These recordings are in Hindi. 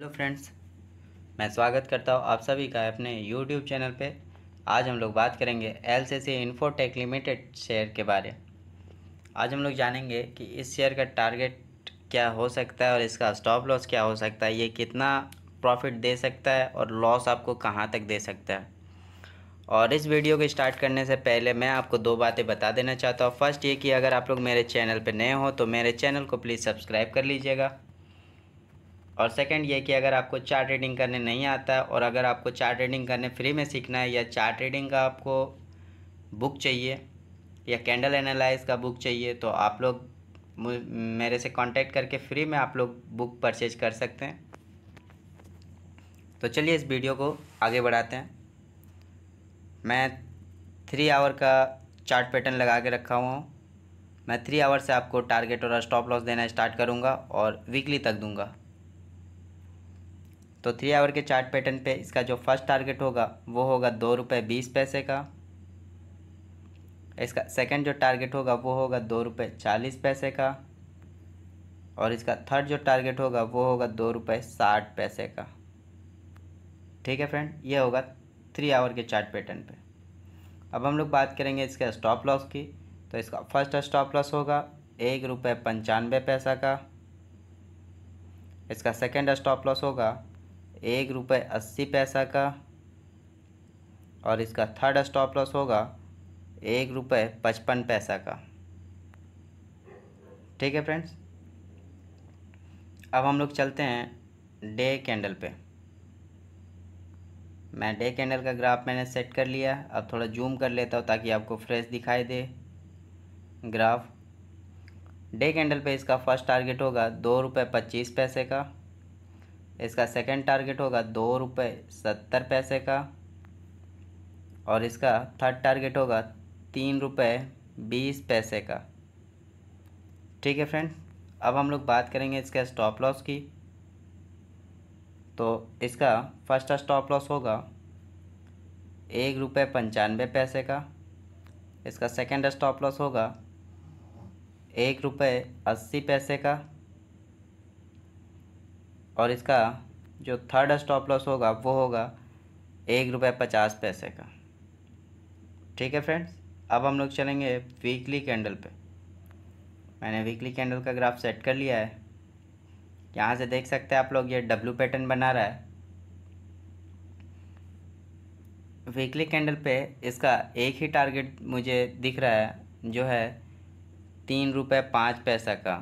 हेलो फ्रेंड्स मैं स्वागत करता हूँ आप सभी का अपने यूट्यूब चैनल पे आज हम लोग बात करेंगे L C C Infotech Limited share के बारे आज हम लोग जानेंगे कि इस शेयर का टारगेट क्या हो सकता है और इसका स्टॉप लॉस क्या हो सकता है ये कितना प्रॉफिट दे सकता है और लॉस आपको कहाँ तक दे सकता है और इस वीडियो को स्टार्ट करने से पहले मैं आपको दो बातें बता देना चाहता हूँ फर्स्ट ये कि अगर आप लोग मेरे चैनल पर नए हो तो मेरे चैनल को प्लीज़ सब्सक्राइब कर लीजिएगा और सेकंड ये कि अगर आपको चार्ट रीडिंग करने नहीं आता है और अगर आपको चार्ट रीडिंग करने फ्री में सीखना है या चार्ट रीडिंग का आपको बुक चाहिए या कैंडल एनालाइज का बुक चाहिए तो आप लोग मेरे से कांटेक्ट करके फ्री में आप लोग बुक परचेज कर सकते हैं तो चलिए इस वीडियो को आगे बढ़ाते हैं मैं थ्री आवर का चार्ट पैटर्न लगा के रखा हुआ हूँ मैं थ्री आवर से आपको टारगेट और स्टॉप लॉस देना स्टार्ट करूँगा और वीकली तक दूँगा तो थ्री आवर के चार्ट पैटर्न पे इसका जो फर्स्ट टारगेट होगा वो होगा दो रुपये बीस पैसे का इसका सेकंड जो टारगेट होगा वो होगा दो रुपये चालीस पैसे का और इसका थर्ड जो टारगेट होगा वो होगा दो रुपये साठ पैसे का ठीक है फ्रेंड ये होगा थ्री आवर के चार्ट पैटर्न पे अब हम लोग बात करेंगे इसके स्टॉप लॉस की तो इसका फर्स्ट स्टॉप लॉस होगा एक रुपये पंचानवे पैसा का इसका सेकेंड स्टॉप लॉस होगा एक रुपये अस्सी पैसा का और इसका थर्ड स्टॉप लॉस होगा एक रुपये पचपन पैसा का ठीक है फ्रेंड्स अब हम लोग चलते हैं डे कैंडल पे मैं डे कैंडल का ग्राफ मैंने सेट कर लिया अब थोड़ा जूम कर लेता हूँ ताकि आपको फ्रेश दिखाई दे ग्राफ डे कैंडल पे इसका फर्स्ट टारगेट होगा दो रुपये पच्चीस पैसे का इसका सेकंड टारगेट होगा दो रुपये सत्तर पैसे का और इसका थर्ड टारगेट होगा तीन रुपये बीस पैसे का ठीक है फ्रेंड अब हम लोग बात करेंगे इसका स्टॉप लॉस की तो इसका फर्स्ट स्टॉप लॉस होगा एक रुपये पंचानवे पैसे का इसका सेकंड स्टॉप लॉस होगा एक रुपये अस्सी पैसे का और इसका जो थर्ड स्टॉप लॉस होगा वो होगा एक रुपये पचास पैसे का ठीक है फ्रेंड्स अब हम लोग चलेंगे वीकली कैंडल पे मैंने वीकली कैंडल का ग्राफ सेट कर लिया है यहाँ से देख सकते हैं आप लोग ये डब्लू पैटर्न बना रहा है वीकली कैंडल पे इसका एक ही टारगेट मुझे दिख रहा है जो है तीन रुपये पाँच पैसा का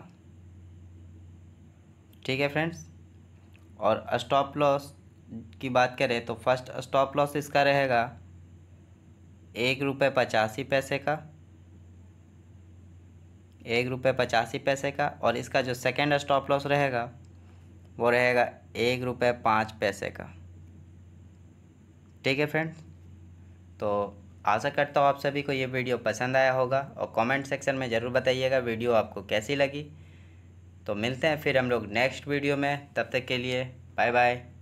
ठीक है फ्रेंड्स और स्टॉप लॉस की बात करें तो फर्स्ट स्टॉप लॉस इसका रहेगा एक रुपये पचासी पैसे का एक रुपये पचासी पैसे का और इसका जो सेकेंड स्टॉप लॉस रहेगा वो रहेगा एक रुपये पाँच पैसे का ठीक है फ्रेंड तो आशा करता हूँ आप सभी को ये वीडियो पसंद आया होगा और कमेंट सेक्शन में ज़रूर बताइएगा वीडियो आपको कैसी लगी तो मिलते हैं फिर हम लोग नेक्स्ट वीडियो में तब तक के लिए बाय बाय